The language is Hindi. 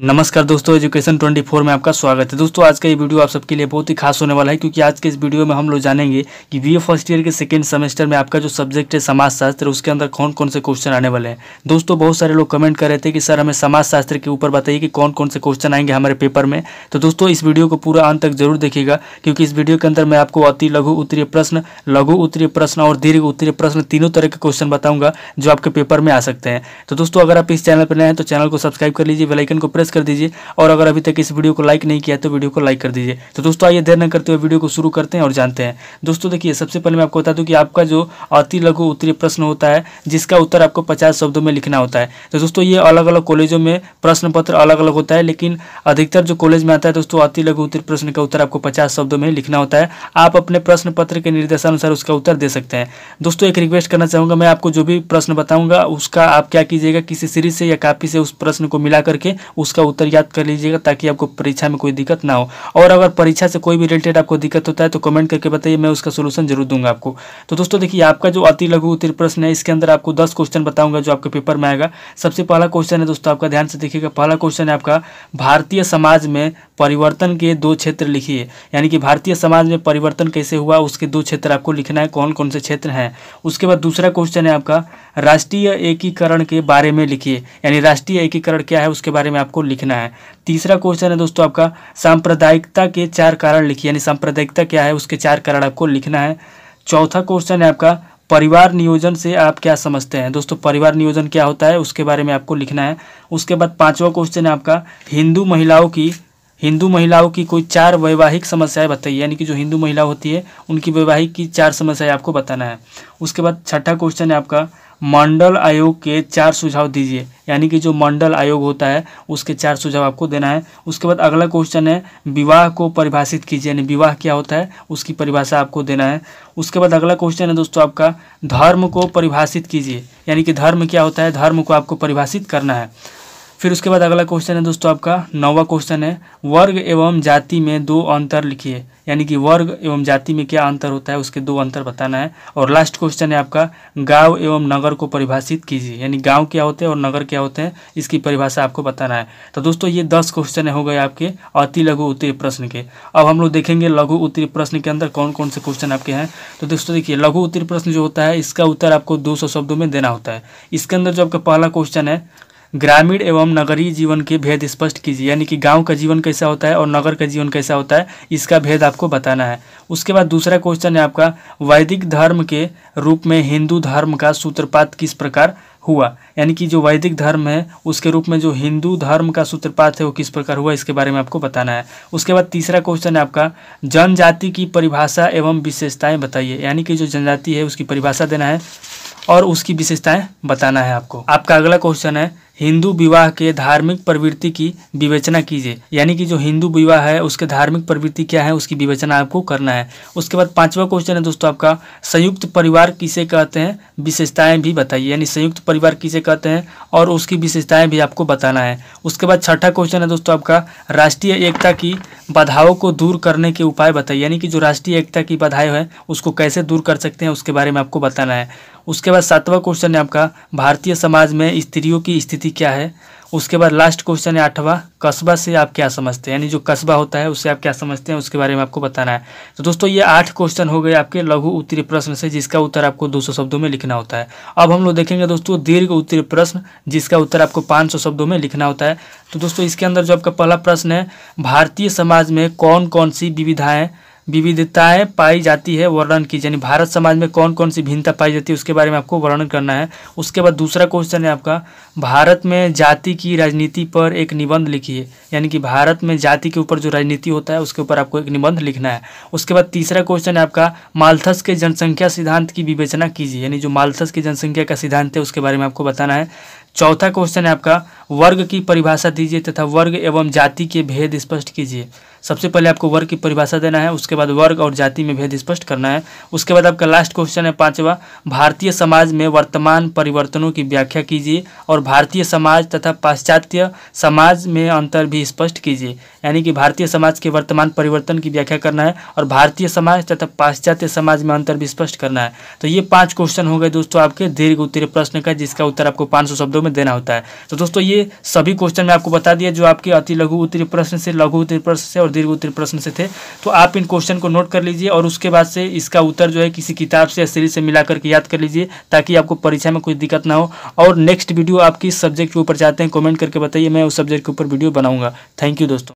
नमस्कार दोस्तों एजुकेशन 24 में आपका स्वागत है दोस्तों आज का ये वीडियो आप सबके लिए बहुत ही खास होने वाला है क्योंकि आज के इस वीडियो में हम लोग जानेंगे कि बी फर्स्ट ईयर के सेकेंड सेमेस्टर में आपका जो सब्जेक्ट है समाजशास्त्र उसके अंदर कौन कौन से क्वेश्चन आने वाले हैं दोस्तों बहुत सारे लोग कमेंट कर रहे थे कि सर हमें समाजशास्त्र के ऊपर बताइए कि कौन कौन से क्वेश्चन आएंगे हमारे पेपर में तो दोस्तों इस वीडियो को पूरा अंत तक जरूर देखेगा क्योंकि इस वीडियो के अंदर मैं आपको अति लघु उत्तरीय प्रश्न लघु उत्तरीय प्रश्न और दीर्घ उत्तरीय प्रश्न तीनों तरह के क्वेश्चन बताऊंगा जो आपके पेपर में आ सकते हैं तो दोस्तों अगर आप इस चैनल पर नए हैं तो चैनल को सब्सक्राइब कर लीजिए वेलाइकन को प्रेस प्रेस कर दीजिए और अगर अभी तक इस वीडियो को लाइक नहीं किया तो वीडियो को लाइक कर दीजिए तो दोस्तों आइए देर न करते हुए वीडियो को शुरू करते हैं और जानते हैं दोस्तों देखिए सबसे पहले मैं आपको बता दूँ कि आपका जो अति लघु उत्तरीय प्रश्न होता है जिसका उत्तर आपको पचास शब्दों में लिखना होता है तो दोस्तों ये अलग अलग कॉलेजों में प्रश्न पत्र अलग अलग होता है लेकिन अधिकतर जो कॉलेज में आता है दोस्तों अति लघु उत्तरीय प्रश्न का उत्तर आपको पचास शब्दों में लिखना होता है आप अपने प्रश्न पत्र के निर्देशानुसार उसका उत्तर दे सकते हैं दोस्तों एक रिक्वेस्ट करना चाहूँगा मैं आपको जो भी प्रश्न बताऊँगा उसका आप क्या कीजिएगा किसी सीरीज से या कापी से उस प्रश्न को मिला करके उस उसका उत्तर याद कर लीजिएगा ताकि आपको परीक्षा में कोई दिक्कत ना हो और अगर परीक्षा से कोई भी रिलेटेड आपको दिक्कत होता है तो कमेंट करके बताइए मैं उसका सोल्यूशन जरूर दूंगा आपको तो दोस्तों देखिए आपका जो अति लघु उत्तर प्रश्न है इसके अंदर आपको दस क्वेश्चन बताऊंगा जो आपके पेपर में आएगा सबसे पहला क्वेश्चन है दोस्तों आपका ध्यान से देखिएगा पहला क्वेश्चन है आपका भारतीय समाज में परिवर्तन के दो क्षेत्र लिखिए यानी कि भारतीय समाज में परिवर्तन कैसे हुआ उसके दो क्षेत्र आपको लिखना है कौन कौन से क्षेत्र हैं उसके बाद दूसरा क्वेश्चन है आपका राष्ट्रीय एकीकरण के बारे में लिखिए यानी राष्ट्रीय एकीकरण क्या है उसके बारे में आपको लिखना है तीसरा क्वेश्चन है दोस्तों आपका सांप्रदायिकता के चार कारण लिखिए यानी सांप्रदायिकता क्या है उसके चार कारण आपको लिखना है चौथा क्वेश्चन है आपका परिवार नियोजन से आप क्या समझते हैं दोस्तों परिवार नियोजन क्या होता है उसके बारे में आपको लिखना है उसके बाद पांचवा क्वेश्चन है आपका हिंदू महिलाओं की हिंदू महिलाओं की कोई चार वैवाहिक समस्याएं बताइए यानी कि जो हिंदू महिला होती है उनकी वैवाहिक की चार समस्याएं आपको बताना है उसके बाद छठा क्वेश्चन है आपका मंडल आयोग के चार सुझाव दीजिए यानी कि जो मंडल आयोग होता है उसके चार सुझाव आपको देना है उसके बाद अगला क्वेश्चन है विवाह को परिभाषित कीजिए यानी विवाह क्या होता है उसकी परिभाषा आपको देना है उसके बाद अगला क्वेश्चन है दोस्तों आपका धर्म को परिभाषित कीजिए यानी कि धर्म क्या होता है धर्म को आपको परिभाषित करना है फिर उसके बाद अगला क्वेश्चन है दोस्तों आपका नौवा क्वेश्चन है वर्ग एवं जाति में दो अंतर लिखिए यानी कि वर्ग एवं जाति में क्या अंतर होता है उसके दो अंतर बताना है और लास्ट क्वेश्चन है आपका गांव एवं नगर को परिभाषित कीजिए यानी गांव क्या होते हैं और नगर क्या होते हैं इसकी परिभाषा आपको बताना है तो दोस्तों ये दस क्वेश्चन हो गए आपके अति लघु उत्तरीय प्रश्न के अब हम लोग देखेंगे लघु उत्तरीय प्रश्न के अंदर कौन कौन से क्वेश्चन आपके हैं तो दोस्तों देखिए लघु उत्तरीय प्रश्न जो होता है इसका उत्तर आपको दो शब्दों में देना होता है इसके अंदर जो आपका पहला क्वेश्चन है ग्रामीण एवं नगरीय जीवन के भेद स्पष्ट कीजिए यानी कि गांव का जीवन कैसा होता है और नगर का जीवन कैसा होता है इसका भेद आपको बताना है उसके बाद दूसरा क्वेश्चन है आपका वैदिक धर्म के रूप में हिंदू धर्म का सूत्रपात किस प्रकार हुआ यानी कि जो वैदिक धर्म है उसके रूप में जो हिंदू धर्म का सूत्रपात है वो किस प्रकार हुआ इसके बारे में आपको बताना है उसके बाद तीसरा क्वेश्चन है आपका जनजाति की परिभाषा एवं विशेषताएं बताइए यानी कि जो जनजाति है उसकी परिभाषा देना है और उसकी विशेषताएं बताना है आपको आपका अगला क्वेश्चन है हिंदू विवाह के धार्मिक प्रवृत्ति की विवेचना कीजिए यानी कि जो हिंदू विवाह है उसके धार्मिक प्रवृत्ति क्या है उसकी विवेचना आपको करना है उसके बाद पांचवा क्वेश्चन है दोस्तों आपका संयुक्त परिवार किसे कहते हैं विशेषताएं भी बताइए यानी संयुक्त परिवार किसे कहते हैं और उसकी विशेषताएं भी आपको बताना है उसके बाद छठा क्वेश्चन है दोस्तों आपका राष्ट्रीय एकता की बाधाओं को दूर करने के उपाय बताइए यानी कि जो राष्ट्रीय एकता की बाधाएं हैं उसको कैसे दूर कर सकते हैं उसके बारे में आपको बताना है उसके बाद सातवां क्वेश्चन है आपका भारतीय समाज में स्त्रियों की स्थिति स्थिति क्या है उसके बाद लास्ट क्वेश्चन है आठवां कस्बा से आप क्या समझते हैं यानी जो कस्बा होता है उससे आप क्या समझते हैं उसके बारे में आपको बताना है तो दोस्तों ये आठ क्वेश्चन हो गए आपके लघु उत्तरी प्रश्न से जिसका उत्तर आपको 200 शब्दों में लिखना होता है अब हम लोग देखेंगे दोस्तों दीर्घ उत्तरी प्रश्न जिसका उत्तर आपको पाँच शब्दों में लिखना होता है तो दोस्तों इसके अंदर जो आपका पहला प्रश्न है भारतीय समाज में कौन कौन सी विविधाएँ विविधताएं पाई जाती है वर्णन की यानी भारत समाज में कौन कौन सी भिन्नता पाई जाती है उसके बारे में आपको वर्णन करना है उसके बाद दूसरा क्वेश्चन है आपका भारत में जाति की राजनीति पर एक निबंध लिखिए यानी कि भारत में जाति के ऊपर जो राजनीति होता है उसके ऊपर आपको एक निबंध लिखना है उसके बाद तीसरा क्वेश्चन है आपका मालथस के जनसंख्या सिद्धांत की विवेचना कीजिए यानी जो मालथस के जनसंख्या का सिद्धांत है उसके बारे में आपको बताना है चौथा क्वेश्चन है आपका वर्ग की परिभाषा दीजिए तथा वर्ग एवं जाति के भेद स्पष्ट कीजिए सबसे पहले आपको वर्ग की परिभाषा देना है उसके बाद वर्ग और जाति में भेद स्पष्ट करना है उसके बाद आपका लास्ट क्वेश्चन है पांचवा भारतीय समाज में वर्तमान परिवर्तनों की व्याख्या कीजिए और भारतीय समाज तथा पाश्चात्य समाज में अंतर भी स्पष्ट कीजिए यानी कि भारतीय समाज के वर्तमान परिवर्तन की व्याख्या करना है और भारतीय समाज तथा पाश्चात्य समाज में अंतर भी स्पष्ट करना है तो ये पाँच क्वेश्चन हो गए दोस्तों आपके दीर्घ उत्तरीय प्रश्न का जिसका उत्तर आपको पाँच शब्दों वीडियो में देना होता है तो दोस्तों ये सभी क्वेश्चन मैं आपको बता दिया जो आपके अति लघु उत्तरी प्रश्न से लघु उत्तरी प्रश्न से और दीर्घ उत्तरी प्रश्न से थे तो आप इन क्वेश्चन को नोट कर लीजिए और उसके बाद से इसका उत्तर जो है किसी किताब से या सीरीज से मिला करके याद कर लीजिए ताकि आपको परीक्षा में कोई दिक्कत ना हो और नेक्स्ट वीडियो आप किस सब्जेक्ट के ऊपर चाहते हैं कमेंट करके बताइए मैं उस सब्जेक्ट के ऊपर वीडियो बनाऊंगा थैंक यू दोस्तों